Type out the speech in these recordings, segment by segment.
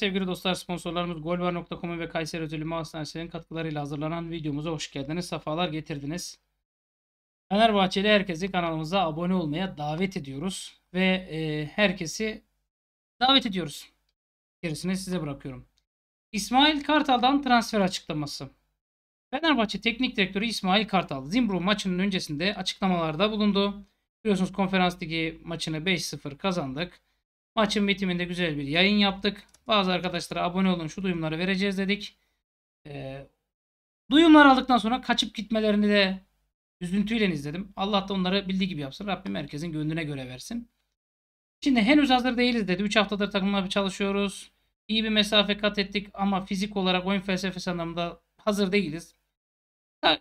sevgili dostlar sponsorlarımız golvar.com ve Kayseri Özel Ünlü katkılarıyla hazırlanan videomuza hoş geldiniz. Safalar getirdiniz. Fenerbahçeli herkesi kanalımıza abone olmaya davet ediyoruz. Ve e, herkesi davet ediyoruz. Gerisini size bırakıyorum. İsmail Kartal'dan transfer açıklaması. Fenerbahçe Teknik Direktörü İsmail Kartal, Zimbru maçının öncesinde açıklamalarda bulundu. Biliyorsunuz konferans ligi maçını 5-0 kazandık. Maçın bitiminde güzel bir yayın yaptık. Bazı arkadaşlara abone olun şu duyumları vereceğiz dedik. E, duyumlar aldıktan sonra kaçıp gitmelerini de üzüntüyle izledim. Allah da onları bildiği gibi yapsın. Rabbim herkesin gönlüne göre versin. Şimdi henüz hazır değiliz dedi. 3 haftadır takımla çalışıyoruz. İyi bir mesafe kat ettik ama fizik olarak oyun felsefesi anlamında hazır değiliz.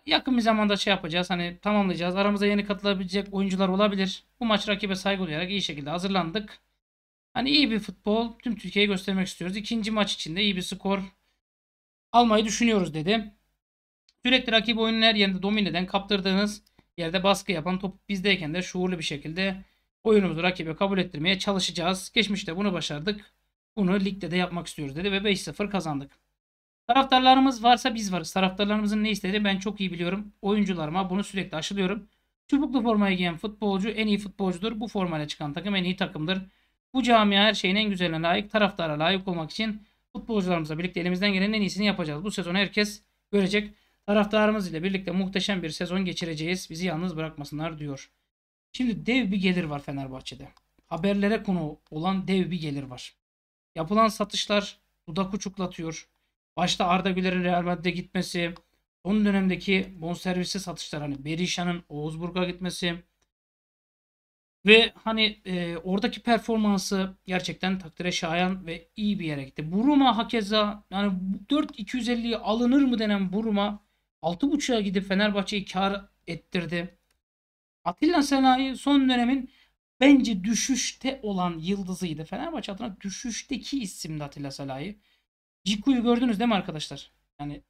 Yakın bir zamanda şey yapacağız. Hani tamamlayacağız. Aramıza yeni katılabilecek oyuncular olabilir. Bu maç rakibe saygı duyarak iyi şekilde hazırlandık. Hani iyi bir futbol tüm Türkiye'ye göstermek istiyoruz. İkinci maç içinde iyi bir skor almayı düşünüyoruz dedi. Sürekli rakip oyunun her yerinde domine eden, kaptırdığınız yerde baskı yapan top bizdeyken de şuurlu bir şekilde oyunumuzu rakibe kabul ettirmeye çalışacağız. Geçmişte bunu başardık. Bunu ligde de yapmak istiyoruz dedi ve 5-0 kazandık. Taraftarlarımız varsa biz varız. Taraftarlarımızın ne istediğini ben çok iyi biliyorum. Oyuncularıma bunu sürekli aşılıyorum. Çubuklu formayı giyen futbolcu en iyi futbolcudur. Bu formayla çıkan takım en iyi takımdır. Bu camia her şeyin en güzeline layık, taraftara layık olmak için futbolcularımızla birlikte elimizden gelen en iyisini yapacağız. Bu sezon herkes görecek. Taraftarımız ile birlikte muhteşem bir sezon geçireceğiz. Bizi yalnız bırakmasınlar diyor. Şimdi dev bir gelir var Fenerbahçe'de. Haberlere konu olan dev bir gelir var. Yapılan satışlar dudak uçuklatıyor. Başta Arda Güler'in Real Madrid'e gitmesi, son dönemdeki bonservisi satışlar hani Berisha'nın Oğuzburg'a gitmesi, ve hani e, oradaki performansı gerçekten takdire şayan ve iyi bir yere gitti. Buruma hakeza yani 4-250'yi alınır mı denen Buruma 6.5'a gidip Fenerbahçe'yi kar ettirdi. Atilla Selahi son dönemin bence düşüşte olan yıldızıydı. Fenerbahçe adına düşüşteki isimdi Atilla Selahi. Ciku'yu gördünüz değil mi arkadaşlar? Yani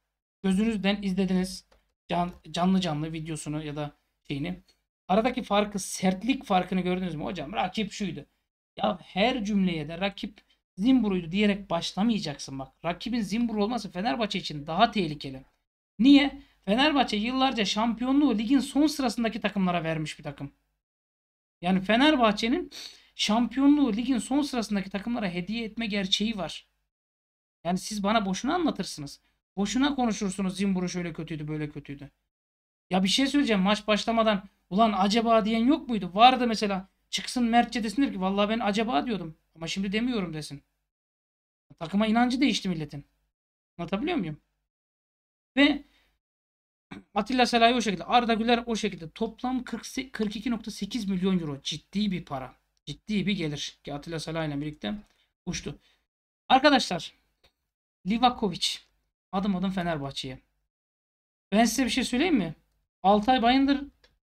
gözünüzden izlediniz can, canlı canlı videosunu ya da şeyini. Aradaki farkı sertlik farkını gördünüz mü hocam? Rakip şuydu. Ya her cümleye de rakip Zimburuydu diyerek başlamayacaksın bak. Rakibin Zimbru olması Fenerbahçe için daha tehlikeli. Niye? Fenerbahçe yıllarca şampiyonluğu ligin son sırasındaki takımlara vermiş bir takım. Yani Fenerbahçe'nin şampiyonluğu ligin son sırasındaki takımlara hediye etme gerçeği var. Yani siz bana boşuna anlatırsınız. Boşuna konuşursunuz Zimbru şöyle kötüydü böyle kötüydü. Ya bir şey söyleyeceğim maç başlamadan Ulan acaba diyen yok muydu? Vardı mesela. Çıksın Mertçe desinler ki vallahi ben acaba diyordum. Ama şimdi demiyorum desin. Takıma inancı değişti milletin. Anlatabiliyor muyum? Ve Atilla Selahi o şekilde. Arda Güler o şekilde. Toplam 42.8 milyon euro. Ciddi bir para. Ciddi bir gelir. Ki Atilla Selahi birlikte uçtu. Arkadaşlar Livakovic adım adım Fenerbahçe'ye. Ben size bir şey söyleyeyim mi? Altay Bayındır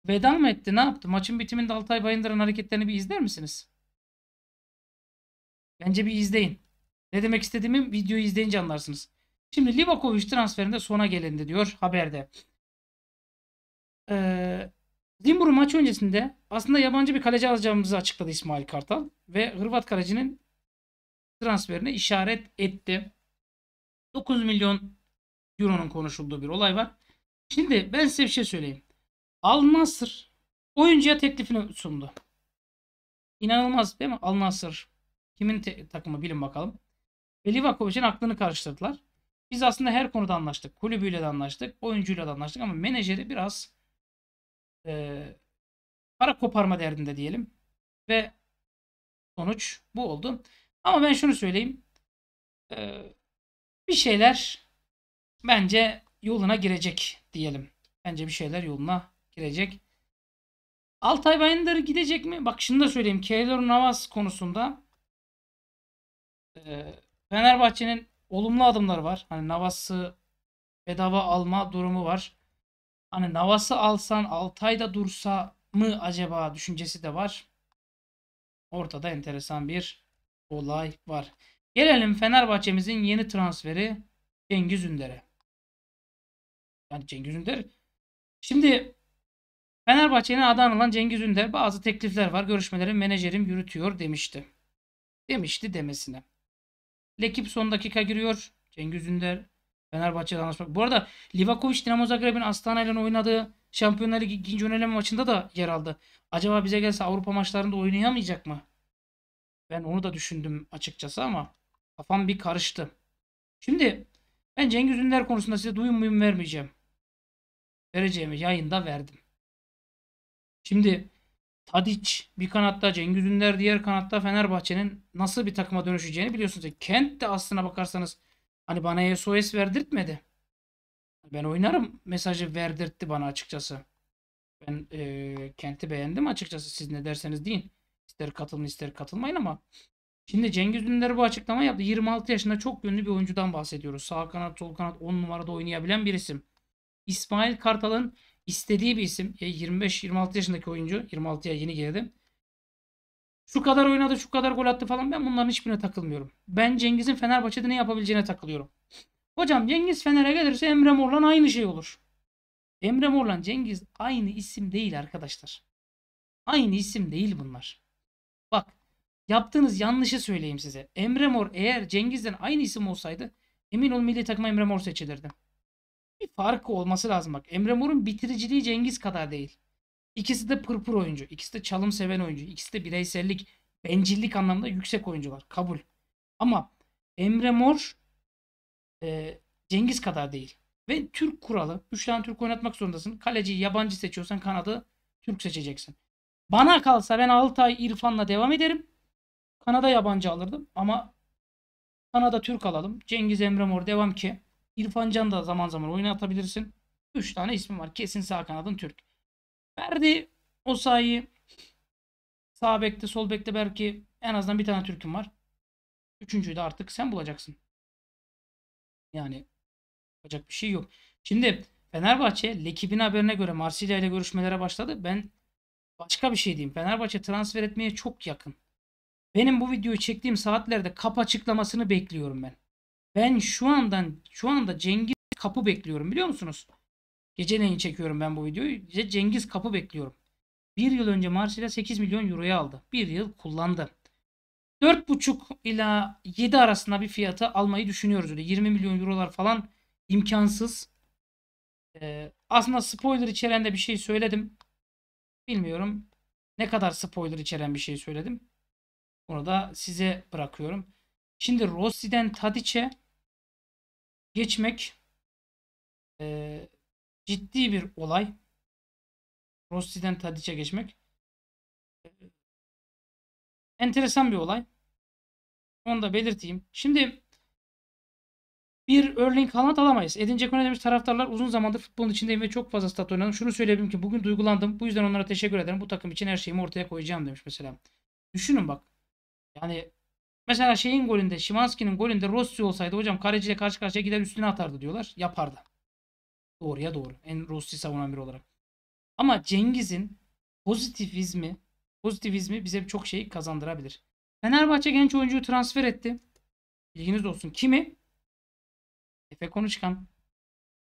Veda mı etti? Ne yaptı? Maçın bitiminde Altay Bayındır'ın hareketlerini bir izler misiniz? Bence bir izleyin. Ne demek istediğimi videoyu izleyince anlarsınız. Şimdi Livakovic transferinde sona gelindi diyor haberde. Ee, Zimbur maç öncesinde aslında yabancı bir kaleci alacağımızı açıkladı İsmail Kartal ve Hırvat kalecinin transferine işaret etti. 9 milyon euronun konuşulduğu bir olay var. Şimdi ben size bir şey söyleyeyim. Al Nasır oyuncuya teklifini sundu. İnanılmaz değil mi? Al Nasır. Kimin takımı bilin bakalım. Ve Livakovic'in aklını karıştırdılar. Biz aslında her konuda anlaştık. Kulübüyle de anlaştık. Oyuncuyla da anlaştık ama menajeri biraz e, para koparma derdinde diyelim. Ve sonuç bu oldu. Ama ben şunu söyleyeyim. E, bir şeyler bence yoluna girecek diyelim. Bence bir şeyler yoluna girecek. Altay Bayındır gidecek mi? Bak şunu da söyleyeyim. Keylor Navas konusunda Fenerbahçe'nin olumlu adımları var. Hani Navas'ı bedava alma durumu var. Hani Navas'ı alsan Altay'da dursa mı acaba düşüncesi de var. Ortada enteresan bir olay var. Gelelim Fenerbahçe'mizin yeni transferi Cengiz Ünder'e. Yani Cengiz Ünder. Şimdi Fenerbahçe'nin adı Cengiz Ünder bazı teklifler var. Görüşmeleri menajerim yürütüyor demişti. Demişti demesine. Lekip son dakika giriyor. Cengiz Ünder Fenerbahçe'de anlaşmak. Bu arada Livakovic Dinamo Zagreb'in Astana ile oynadığı Şampiyonlar Ligi ikinci öneleme maçında da yer aldı. Acaba bize gelse Avrupa maçlarında oynayamayacak mı? Ben onu da düşündüm açıkçası ama kafam bir karıştı. Şimdi ben Cengiz Ünder konusunda size duyum muyum vermeyeceğim. Vereceğimi yayında verdim. Şimdi Tadiç bir kanatta, Cengiz Ünder diğer kanatta Fenerbahçe'nin nasıl bir takıma dönüşeceğini biliyorsunuz. E, Kent de aslına bakarsanız hani bana SOS verdirtmedi. Ben oynarım mesajı verdirtti bana açıkçası. Ben e, Kent'i beğendim açıkçası siz ne derseniz deyin. İster katılın ister katılmayın ama. Şimdi Cengiz Ünder bu açıklama yaptı. 26 yaşında çok yönlü bir oyuncudan bahsediyoruz. Sağ kanat, sol kanat 10 numarada oynayabilen bir isim. İsmail Kartal'ın istediği bir isim 25-26 e, yaşındaki oyuncu 26'ya yeni geldi. Şu kadar oynadı şu kadar gol attı falan ben bunların hiçbirine takılmıyorum. Ben Cengiz'in Fenerbahçe'de ne yapabileceğine takılıyorum. Hocam Cengiz Fener'e gelirse Emre Mor'la aynı şey olur. Emre Mor'la Cengiz aynı isim değil arkadaşlar. Aynı isim değil bunlar. Bak yaptığınız yanlışı söyleyeyim size. Emre Mor eğer Cengiz'den aynı isim olsaydı emin ol milli takıma Emre Mor seçilirdi bir farkı olması lazım bak. Emre Mor'un bitiriciliği Cengiz kadar değil. İkisi de pırpır oyuncu. İkisi de çalım seven oyuncu. İkisi de bireysellik, bencillik anlamında yüksek oyuncular. Kabul. Ama Emre Mor e, Cengiz kadar değil. Ve Türk kuralı. üç tane Türk oynatmak zorundasın. Kaleci yabancı seçiyorsan kanadı Türk seçeceksin. Bana kalsa ben 6 ay İrfan'la devam ederim. Kanada yabancı alırdım ama Kanada Türk alalım. Cengiz Emre Mor devam ki İrfan Can da zaman zaman atabilirsin. 3 tane ismi var. Kesin sağ kanadın Türk. Verdi o sayı sağ bekte sol bekte belki en azından bir tane Türküm var. Üçüncüyü de artık sen bulacaksın. Yani yapacak bir şey yok. Şimdi Fenerbahçe Lekib'in haberine göre Marsilya ile görüşmelere başladı. Ben başka bir şey diyeyim. Fenerbahçe transfer etmeye çok yakın. Benim bu videoyu çektiğim saatlerde kap açıklamasını bekliyorum ben. Ben şu andan şu anda Cengiz kapı bekliyorum biliyor musunuz? Geceleyin çekiyorum ben bu videoyu. Cengiz kapı bekliyorum. Bir yıl önce Marsilya 8 milyon euroya aldı. Bir yıl kullandı. 4,5 ila 7 arasında bir fiyata almayı düşünüyoruz. Öyle 20 milyon eurolar falan imkansız. Ee, aslında spoiler içeren de bir şey söyledim. Bilmiyorum ne kadar spoiler içeren bir şey söyledim. Onu da size bırakıyorum. Şimdi Rossi'den Tadic'e geçmek e, ciddi bir olay. Rossi'den Tadiç'e geçmek. E, enteresan bir olay. Onu da belirteyim. Şimdi bir Erling Haaland alamayız. Edin Dzeko demiş? Taraftarlar uzun zamandır futbolun içindeyim ve çok fazla stat oynadım. Şunu söyleyebilirim ki bugün duygulandım. Bu yüzden onlara teşekkür ederim. Bu takım için her şeyimi ortaya koyacağım demiş mesela. Düşünün bak. Yani Mesela şeyin golünde, Şimanski'nin golünde Rossi olsaydı hocam kaleciyle karşı karşıya gider üstüne atardı diyorlar. Yapardı. doğru ya doğru. En Rossi savunan biri olarak. Ama Cengiz'in pozitivizmi pozitivizmi bize çok şey kazandırabilir. Fenerbahçe genç oyuncuyu transfer etti. İlginiz olsun. Kimi? Efe Konuşkan.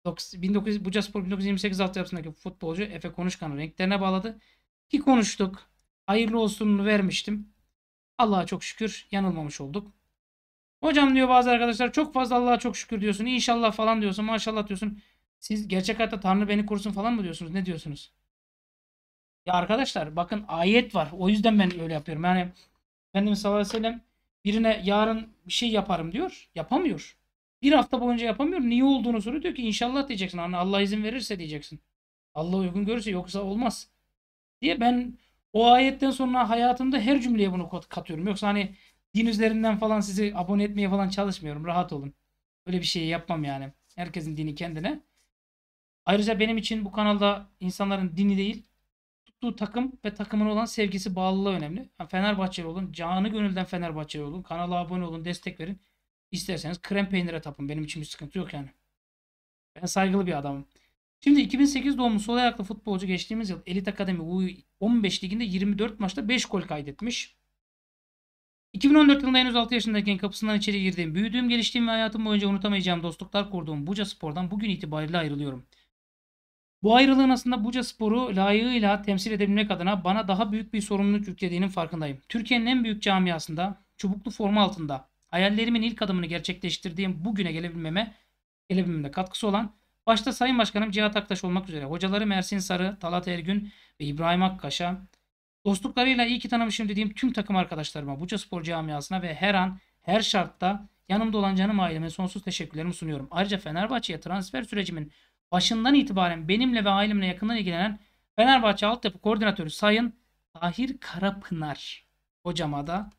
19, Bucaspor 1928 altyapısındaki futbolcu Efe Konuşkan'ı renklerine bağladı. Ki konuştuk. Hayırlı olsununu vermiştim. Allah'a çok şükür yanılmamış olduk. Hocam diyor bazı arkadaşlar çok fazla Allah'a çok şükür diyorsun. İnşallah falan diyorsun. Maşallah diyorsun. Siz gerçek hayatta Tanrı beni korusun falan mı diyorsunuz? Ne diyorsunuz? Ya arkadaşlar bakın ayet var. O yüzden ben öyle yapıyorum. Yani Efendimiz sallallahu aleyhi ve sellem birine yarın bir şey yaparım diyor. Yapamıyor. Bir hafta boyunca yapamıyor. Niye olduğunu soruyor. Diyor ki inşallah diyeceksin. Anne hani Allah izin verirse diyeceksin. Allah uygun görürse yoksa olmaz. Diye ben o ayetten sonra hayatımda her cümleye bunu katıyorum. Yoksa hani din üzerinden falan sizi abone etmeye falan çalışmıyorum. Rahat olun. Öyle bir şey yapmam yani. Herkesin dini kendine. Ayrıca benim için bu kanalda insanların dini değil, tuttuğu takım ve takımın olan sevgisi bağlılığı önemli. Yani Fenerbahçeli olun, canı gönülden Fenerbahçeli olun, kanala abone olun, destek verin. İsterseniz krem peynire tapın. Benim için bir sıkıntı yok yani. Ben saygılı bir adamım. Şimdi 2008 doğumlu sol ayaklı futbolcu geçtiğimiz yıl Elit Akademi U15 liginde 24 maçta 5 gol kaydetmiş. 2014 yılında henüz 6 yaşındayken kapısından içeri girdiğim, büyüdüğüm, geliştiğim ve hayatım boyunca unutamayacağım dostluklar kurduğum Buca Spor'dan bugün itibariyle ayrılıyorum. Bu ayrılığın aslında Buca Spor'u layığıyla temsil edebilmek adına bana daha büyük bir sorumluluk yüklediğinin farkındayım. Türkiye'nin en büyük camiasında, çubuklu forma altında, hayallerimin ilk adımını gerçekleştirdiğim bugüne gelebilmeme, gelebilmeme katkısı olan Başta Sayın Başkanım Cihat Aktaş olmak üzere hocaları Mersin Sarı, Talat Ergün ve İbrahim Akkaş'a dostluklarıyla iyi ki tanımışım dediğim tüm takım arkadaşlarıma, Buca Spor camiasına ve her an her şartta yanımda olan canım aileme sonsuz teşekkürlerimi sunuyorum. Ayrıca Fenerbahçe'ye transfer sürecimin başından itibaren benimle ve ailemle yakından ilgilenen Fenerbahçe Altyapı Koordinatörü Sayın Tahir Karapınar hocama da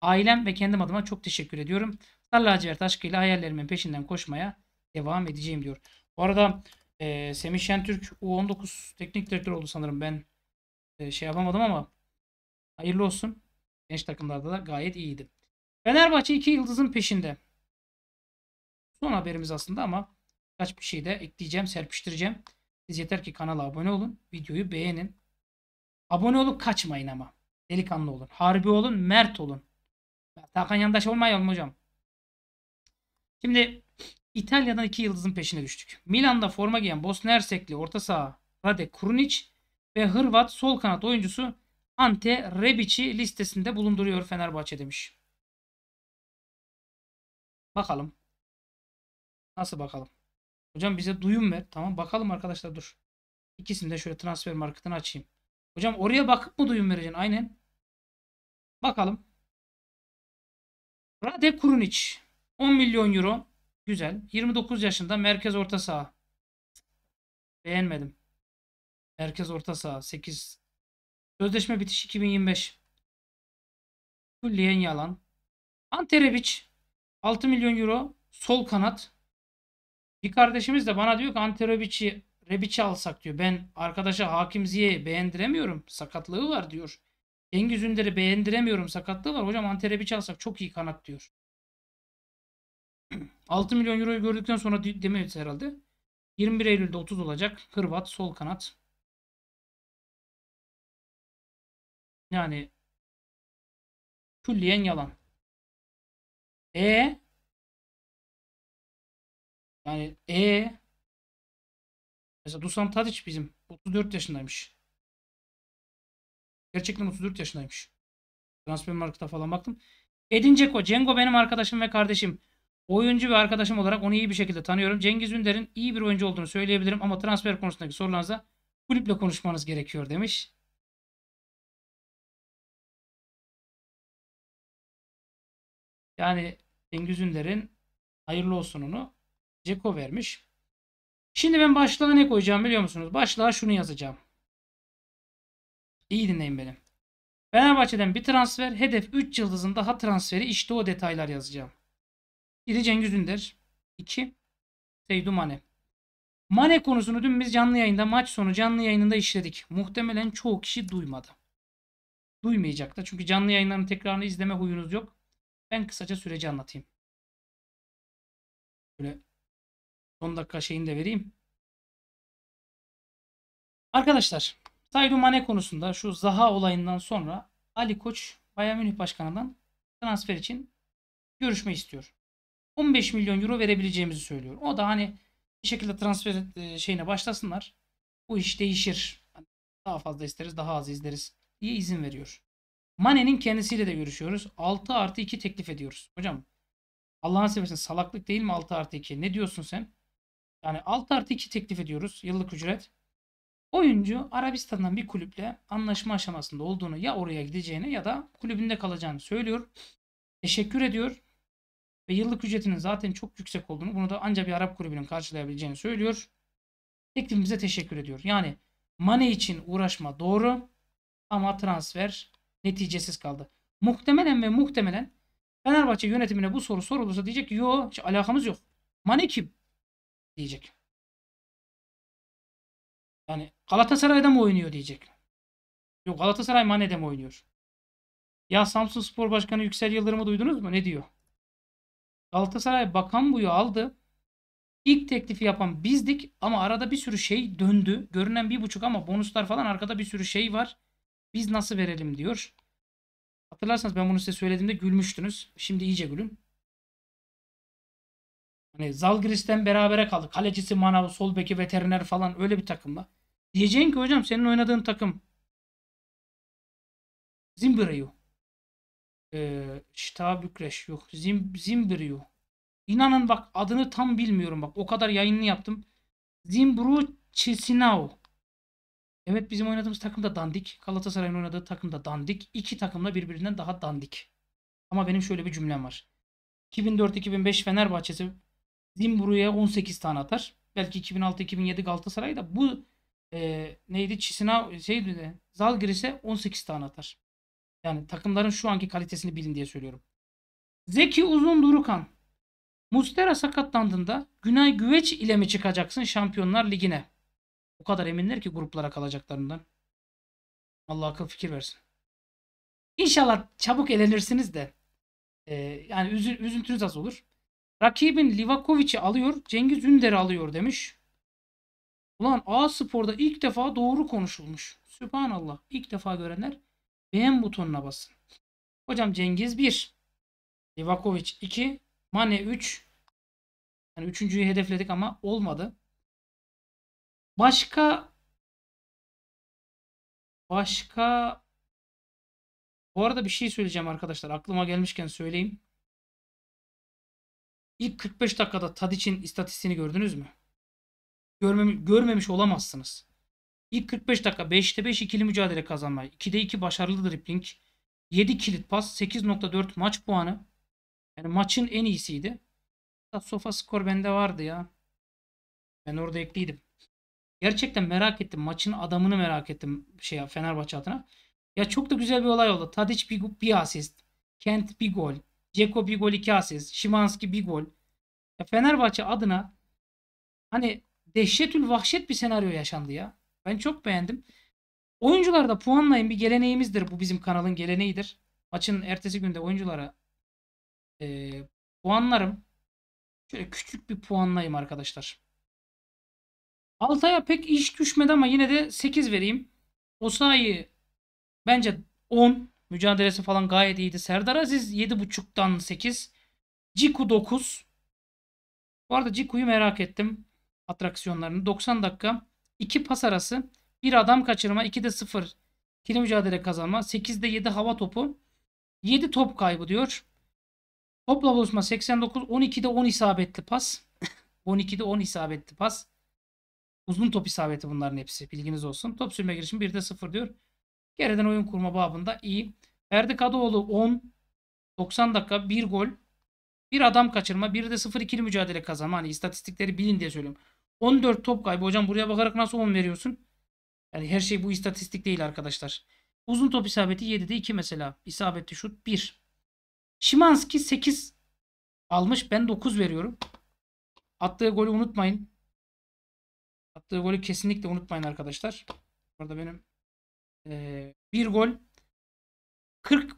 ailem ve kendim adıma çok teşekkür ediyorum. Sarı lacivert aşkıyla hayallerimin peşinden koşmaya devam edeceğim diyor. Bu arada e, Semih Şentürk U19 teknik direktör oldu sanırım. Ben e, şey yapamadım ama hayırlı olsun. Genç takımlarda da gayet iyiydi. Fenerbahçe 2 yıldızın peşinde. Son haberimiz aslında ama kaç bir şey de ekleyeceğim, serpiştireceğim. Siz yeter ki kanala abone olun, videoyu beğenin. Abone olup kaçmayın ama. Delikanlı olun, harbi olun, mert olun. Mert Hakan Yandaş olmayalım hocam. Şimdi İtalya'dan iki yıldızın peşine düştük. Milan'da forma giyen Bosna ersekli orta saha Rade Krunic ve Hırvat sol kanat oyuncusu Ante Rebic'i listesinde bulunduruyor Fenerbahçe demiş. Bakalım. Nasıl bakalım? Hocam bize duyum ver. Tamam bakalım arkadaşlar dur. İkisini de şöyle transfer marketini açayım. Hocam oraya bakıp mı duyum vereceksin? Aynen. Bakalım. Rade Kurunic 10 milyon euro Güzel. 29 yaşında merkez orta saha. Beğenmedim. Merkez orta saha 8. Sözleşme bitiş 2025. Külliyen yalan. Anterebiç 6 milyon euro sol kanat. Bir kardeşimiz de bana diyor ki Anterebiç'i Rebiç'i alsak diyor. Ben arkadaşa Hakim Ziye'yi beğendiremiyorum. Sakatlığı var diyor. Cengiz Ünder'i beğendiremiyorum. Sakatlığı var. Hocam Anterebiç'i alsak çok iyi kanat diyor. 6 milyon euroyu gördükten sonra Demet herhalde. 21 Eylül'de 30 olacak. Hırvat sol kanat. Yani külliyen yalan. E yani E mesela Dusan Tadic bizim 34 yaşındaymış. Gerçekten 34 yaşındaymış. Transfer markta falan baktım. Edin Ceko. Cengo benim arkadaşım ve kardeşim. Oyuncu ve arkadaşım olarak onu iyi bir şekilde tanıyorum. Cengiz Ünder'in iyi bir oyuncu olduğunu söyleyebilirim ama transfer konusundaki sorularınıza kulüple konuşmanız gerekiyor demiş. Yani Cengiz Ünder'in hayırlı olsununu Ceko vermiş. Şimdi ben başlığa ne koyacağım biliyor musunuz? Başlığa şunu yazacağım. İyi dinleyin benim. Fenerbahçe'den bir transfer, hedef 3 yıldızın daha transferi işte o detaylar yazacağım. Biri Cengiz Ünder. 2. Seydu Mane. Mane konusunu dün biz canlı yayında maç sonu canlı yayınında işledik. Muhtemelen çoğu kişi duymadı. Duymayacak da çünkü canlı yayınların tekrarını izleme huyunuz yok. Ben kısaca süreci anlatayım. Böyle son dakika şeyini de vereyim. Arkadaşlar Sadio Mane konusunda şu Zaha olayından sonra Ali Koç Bayern Münih Başkanı'ndan transfer için görüşme istiyor. 15 milyon euro verebileceğimizi söylüyor. O da hani bir şekilde transfer e, şeyine başlasınlar. Bu iş değişir. Hani daha fazla isteriz, daha az izleriz diye izin veriyor. Mane'nin kendisiyle de görüşüyoruz. 6 artı 2 teklif ediyoruz. Hocam Allah'ın seversen salaklık değil mi 6 artı 2? Ne diyorsun sen? Yani 6 artı 2 teklif ediyoruz yıllık ücret. Oyuncu Arabistan'dan bir kulüple anlaşma aşamasında olduğunu ya oraya gideceğini ya da kulübünde kalacağını söylüyor. Teşekkür ediyor. Ve yıllık ücretinin zaten çok yüksek olduğunu bunu da ancak bir Arap kulübünün karşılayabileceğini söylüyor. Teklifimize teşekkür ediyor. Yani Mane için uğraşma doğru ama transfer neticesiz kaldı. Muhtemelen ve muhtemelen Fenerbahçe yönetimine bu soru sorulursa diyecek ki yo hiç alakamız yok. Mane kim? Diyecek. Yani Galatasaray'da mı oynuyor diyecek. Yok Galatasaray Mane'de mi oynuyor? Ya Samsun Spor Başkanı Yüksel Yıldırım'ı duydunuz mu? Ne diyor? Galatasaray Bakan Buyu aldı. İlk teklifi yapan bizdik ama arada bir sürü şey döndü. Görünen bir buçuk ama bonuslar falan arkada bir sürü şey var. Biz nasıl verelim diyor. Hatırlarsanız ben bunu size söylediğimde gülmüştünüz. Şimdi iyice gülün. Hani Zalgiris'ten berabere kaldı. Kalecisi, manav, sol beki, veteriner falan öyle bir takımla. Diyeceğin ki hocam senin oynadığın takım Zimbirayı ee, Ştabükreş yok. Zim, Zimbriu. İnanın bak adını tam bilmiyorum bak. O kadar yayınını yaptım. Zimbru Çesinao. Evet bizim oynadığımız takım da dandik. Galatasaray'ın oynadığı takım da dandik. İki takım da birbirinden daha dandik. Ama benim şöyle bir cümlem var. 2004-2005 Fenerbahçe'si Zimbru'ya 18 tane atar. Belki 2006-2007 Galatasaray da bu e, neydi Çisina şeydi de Zalgiris'e 18 tane atar. Yani takımların şu anki kalitesini bilin diye söylüyorum. Zeki Uzun Durukan. Mustera sakatlandığında Günay Güveç ile mi çıkacaksın Şampiyonlar Ligi'ne? O kadar eminler ki gruplara kalacaklarından. Allah akıl fikir versin. İnşallah çabuk elenirsiniz de. Ee, yani üzü, üzüntünüz az olur. Rakibin Livakovic'i alıyor, Cengiz Ünder'i alıyor demiş. Ulan A Spor'da ilk defa doğru konuşulmuş. Sübhanallah. İlk defa görenler beğen butonuna basın. Hocam Cengiz 1. Livakovic 2. Mane 3. Yani üçüncüyü hedefledik ama olmadı. Başka başka bu arada bir şey söyleyeceğim arkadaşlar. Aklıma gelmişken söyleyeyim. İlk 45 dakikada Tadiç'in istatistiğini gördünüz mü? Görmem görmemiş olamazsınız. İlk 45 dakika 5'te 5 ikili mücadele kazanma. 2'de 2 başarılı dripling. 7 kilit pas 8.4 maç puanı. Yani maçın en iyisiydi. Sofa skor bende vardı ya. Ben orada ekliydim. Gerçekten merak ettim. Maçın adamını merak ettim şey Fenerbahçe adına. Ya çok da güzel bir olay oldu. Tadic bir, bir asist. Kent bir gol. Ceko bir gol iki asist. Şimanski bir gol. Ya Fenerbahçe adına hani dehşetül vahşet bir senaryo yaşandı ya. Ben çok beğendim. Oyuncularda puanlayın bir geleneğimizdir. Bu bizim kanalın geleneğidir. Maçın ertesi günde oyunculara e, puanlarım. Şöyle küçük bir puanlayayım arkadaşlar. Altay'a pek iş düşmedi ama yine de 8 vereyim. Osayi bence 10. Mücadelesi falan gayet iyiydi. Serdar Aziz 7.5'tan 8. Ciku 9. Bu arada Ciku'yu merak ettim. Atraksiyonlarını. 90 dakika. 2 pas arası, 1 adam kaçırma, 2'de 0 ikili mücadele kazanma, 8'de 7 hava topu, 7 top kaybı diyor. Topla buluşma 89, 12'de 10 isabetli pas. 12'de 10 isabetli pas. Uzun top isabeti bunların hepsi. Bilginiz olsun. Top sürme girişimi 1'de 0 diyor. Geriden oyun kurma babında iyi. Erdi Kadıoğlu 10. 90 dakika 1 gol. Bir adam kaçırma, bir de 0 ikili mücadele kazanma. Hani istatistikleri bilin diye söylüyorum. 14 top kaybı. Hocam buraya bakarak nasıl 10 veriyorsun? Yani her şey bu istatistik değil arkadaşlar. Uzun top isabeti 7'de 2 mesela. İsabetli şut 1. Şimanski 8 almış. Ben 9 veriyorum. Attığı golü unutmayın. Attığı golü kesinlikle unutmayın arkadaşlar. Burada benim ee, bir gol 40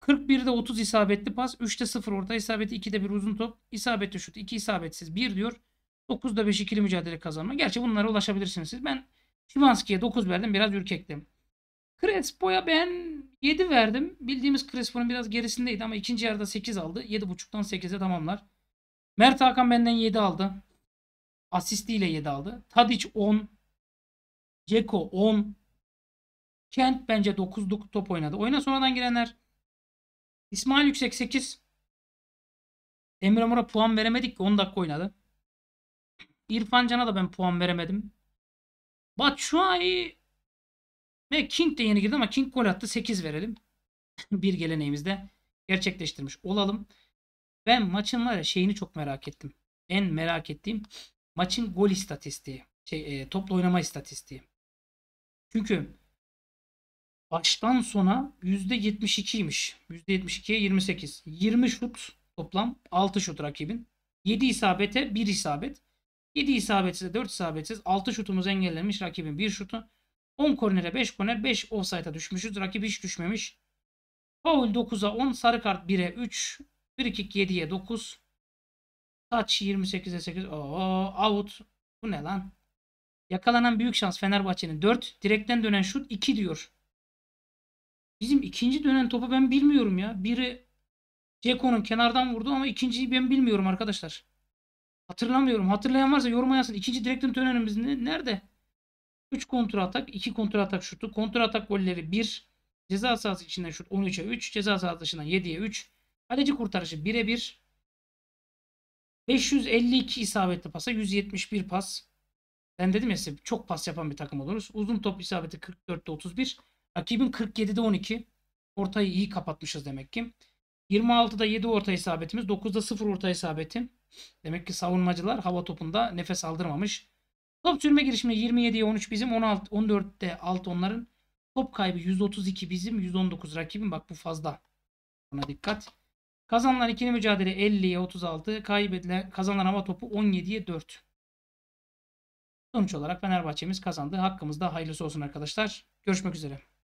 41'de 30 isabetli pas, 3'te 0 orta isabeti, 2'de 1 uzun top, isabetli şut, 2 isabetsiz, 1 diyor. 9'da 5 ikili mücadele kazanma. Gerçi bunlara ulaşabilirsiniz siz. Ben Şimanski'ye 9 verdim. Biraz ürkektim. Crespo'ya ben 7 verdim. Bildiğimiz Crespo'nun biraz gerisindeydi ama ikinci yarıda 8 aldı. 7.5'tan 8'e tamamlar. Mert Hakan benden 7 aldı. Asistiyle 7 aldı. Tadic 10. Ceko 10. Kent bence 9'luk top oynadı. Oyuna sonradan girenler İsmail Yüksek 8. Emre Mor'a puan veremedik ki 10 dakika oynadı. İrfan Can'a da ben puan veremedim. Batshuayi ve King de yeni girdi ama King gol attı. 8 verelim. bir geleneğimizde gerçekleştirmiş olalım. Ben maçın var ya şeyini çok merak ettim. En merak ettiğim maçın gol istatistiği. Şey, e, toplu oynama istatistiği. Çünkü baştan sona %72'ymiş. %72'ye 28. 20 şut toplam 6 şut rakibin. 7 isabete 1 isabet. 7 isabetsiz, 4 isabetsiz, 6 şutumuz engellenmiş rakibin 1 şutu. 10 kornere 5 korner, 5 offside'a düşmüşüz. Rakip hiç düşmemiş. Foul 9'a 10, sarı kart 1'e 3, free kick 7'ye 9. Touch 28'e 8. Oo, out. Bu ne lan? Yakalanan büyük şans Fenerbahçe'nin 4. Direkten dönen şut 2 diyor. Bizim ikinci dönen topu ben bilmiyorum ya. Biri Ceko'nun kenardan vurdu ama ikinciyi ben bilmiyorum arkadaşlar. Hatırlamıyorum. Hatırlayan varsa yoruma yazsın. İkinci direktörün törenimiz ne? nerede? 3 kontra atak, 2 kontra atak şutu. Kontra atak golleri 1. Ceza sahası içinden şut 13'e 3. Ceza sahası dışından 7'ye 3. Kaleci kurtarışı 1'e 1. 552 isabetli pasa 171 pas. Ben dedim ya size çok pas yapan bir takım oluruz. Uzun top isabeti 44'te 31. Rakibin 47'de 12. Ortayı iyi kapatmışız demek ki. 26'da 7 orta isabetimiz. 9'da 0 orta isabetim. Demek ki savunmacılar hava topunda nefes aldırmamış. Top sürme girişimi 27'ye 13 bizim. 16, 14'te alt onların. Top kaybı 132 bizim. 119 rakibim. Bak bu fazla. Buna dikkat. Kazanılan ikili mücadele 50'ye 36. Kaybedilen kazanılan hava topu 17'ye 4. Sonuç olarak Fenerbahçe'miz kazandı. Hakkımızda hayırlısı olsun arkadaşlar. Görüşmek üzere.